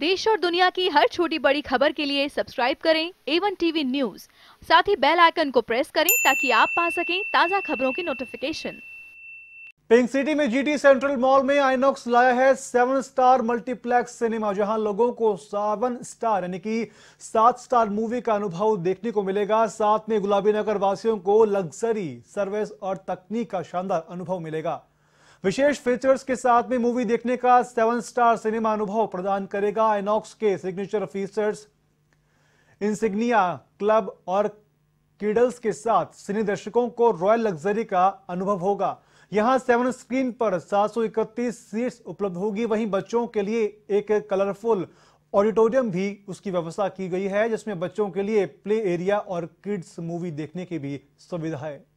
देश और दुनिया की हर छोटी बड़ी खबर के लिए सब्सक्राइब करें एवन टीवी न्यूज साथ ही बेल आइकन को प्रेस करें ताकि आप पा सकें ताजा खबरों की नोटिफिकेशन पिंक सिटी में जीटी सेंट्रल मॉल में आईनॉक्स लाया है सेवन स्टार मल्टीप्लेक्स सिनेमा जहां लोगों को सावन स्टार यानी कि सात स्टार मूवी का अनुभव देखने को मिलेगा साथ में गुलाबी नगर वासियों को लग्जरी सर्विस और तकनीक का शानदार अनुभव मिलेगा विशेष फीचर्स के साथ में मूवी देखने का सेवन स्टार सिनेमा अनुभव प्रदान करेगा एनॉक्स के सिग्नेचर फीचर्स इंसिग्निया क्लब और किडल्स के साथ सिने दर्शकों को रॉयल लग्जरी का अनुभव होगा यहां सेवन स्क्रीन पर 731 सीट्स उपलब्ध होगी वहीं बच्चों के लिए एक कलरफुल ऑडिटोरियम भी उसकी व्यवस्था की गई है जिसमें बच्चों के लिए प्ले एरिया और किड्स मूवी देखने की भी सुविधा है